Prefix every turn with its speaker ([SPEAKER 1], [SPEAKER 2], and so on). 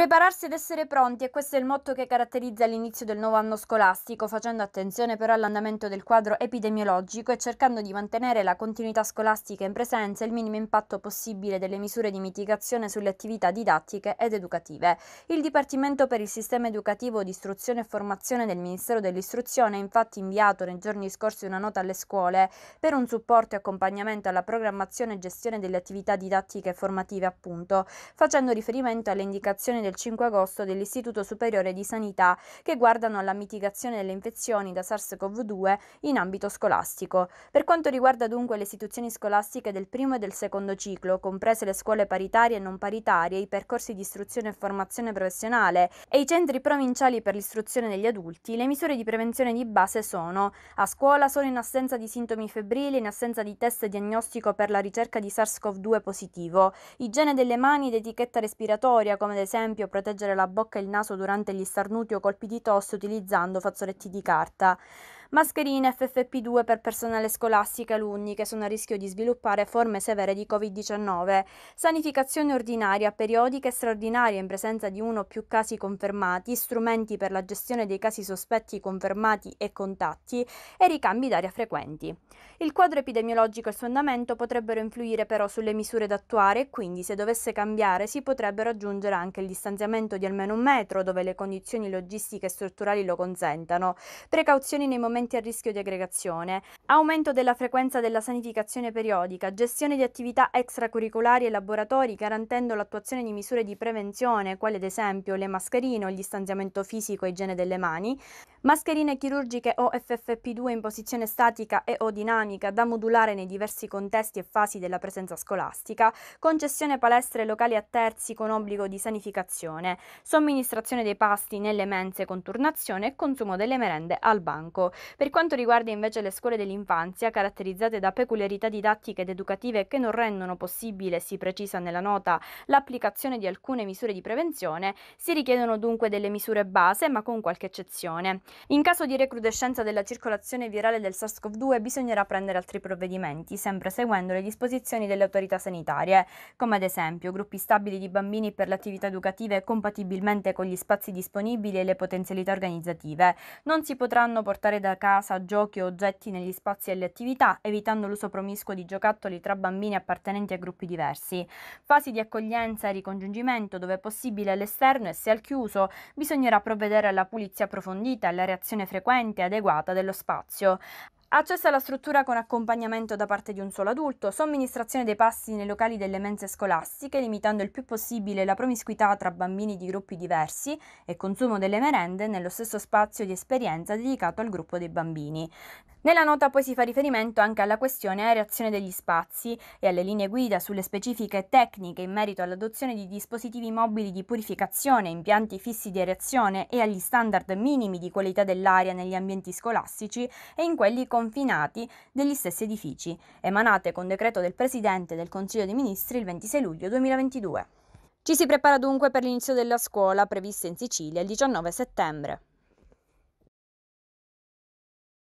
[SPEAKER 1] Prepararsi ad essere pronti e questo è il motto che caratterizza l'inizio del nuovo anno scolastico, facendo attenzione però all'andamento del quadro epidemiologico e cercando di mantenere la continuità scolastica in presenza e il minimo impatto possibile delle misure di mitigazione sulle attività didattiche ed educative. Il Dipartimento per il Sistema Educativo di Istruzione e Formazione del Ministero dell'Istruzione ha infatti inviato nei giorni scorsi una nota alle scuole per un supporto e accompagnamento alla programmazione e gestione delle attività didattiche e formative, appunto, facendo riferimento alle indicazioni del del 5 agosto dell'Istituto Superiore di Sanità che guardano alla mitigazione delle infezioni da SARS-CoV-2 in ambito scolastico. Per quanto riguarda dunque le istituzioni scolastiche del primo e del secondo ciclo, comprese le scuole paritarie e non paritarie, i percorsi di istruzione e formazione professionale e i centri provinciali per l'istruzione degli adulti, le misure di prevenzione di base sono a scuola solo in assenza di sintomi febbrili, in assenza di test diagnostico per la ricerca di SARS-CoV-2 positivo, igiene delle mani ed etichetta respiratoria come ad esempio esempio proteggere la bocca e il naso durante gli starnuti o colpi di tosse utilizzando fazzoletti di carta mascherine FFP2 per personale scolastico e alunni che sono a rischio di sviluppare forme severe di Covid-19, sanificazione ordinaria, periodica e straordinaria in presenza di uno o più casi confermati, strumenti per la gestione dei casi sospetti confermati e contatti e ricambi d'aria frequenti. Il quadro epidemiologico e il suo andamento potrebbero influire però sulle misure da attuare e quindi se dovesse cambiare si potrebbero aggiungere anche il distanziamento di almeno un metro dove le condizioni logistiche e strutturali lo consentano, precauzioni nei momenti aumenti a rischio di aggregazione, aumento della frequenza della sanificazione periodica, gestione di attività extracurricolari e laboratori garantendo l'attuazione di misure di prevenzione, quali ad esempio le mascherine o il distanziamento fisico e igiene delle mani, Mascherine chirurgiche o FFP2 in posizione statica e o dinamica da modulare nei diversi contesti e fasi della presenza scolastica, concessione palestre locali a terzi con obbligo di sanificazione, somministrazione dei pasti nelle mense con turnazione e consumo delle merende al banco. Per quanto riguarda invece le scuole dell'infanzia, caratterizzate da peculiarità didattiche ed educative che non rendono possibile, si precisa nella nota, l'applicazione di alcune misure di prevenzione, si richiedono dunque delle misure base ma con qualche eccezione. In caso di recrudescenza della circolazione virale del SARS-CoV-2 bisognerà prendere altri provvedimenti, sempre seguendo le disposizioni delle autorità sanitarie, come ad esempio gruppi stabili di bambini per le attività educative compatibilmente con gli spazi disponibili e le potenzialità organizzative. Non si potranno portare da casa giochi o oggetti negli spazi e le attività, evitando l'uso promiscuo di giocattoli tra bambini appartenenti a gruppi diversi. Fasi di accoglienza e ricongiungimento dove possibile all'esterno e se al chiuso, bisognerà provvedere alla pulizia approfondita e alla la reazione frequente e adeguata dello spazio Accesso alla struttura con accompagnamento da parte di un solo adulto, somministrazione dei passi nei locali delle mense scolastiche, limitando il più possibile la promiscuità tra bambini di gruppi diversi e consumo delle merende nello stesso spazio di esperienza dedicato al gruppo dei bambini. Nella nota poi si fa riferimento anche alla questione aereazione degli spazi e alle linee guida sulle specifiche tecniche in merito all'adozione di dispositivi mobili di purificazione, impianti fissi di aereazione e agli standard minimi di qualità dell'aria negli ambienti scolastici e in quelli con confinati degli stessi edifici, emanate con decreto del Presidente del Consiglio dei Ministri il 26 luglio 2022. Ci si prepara dunque per l'inizio della scuola prevista in Sicilia il 19 settembre.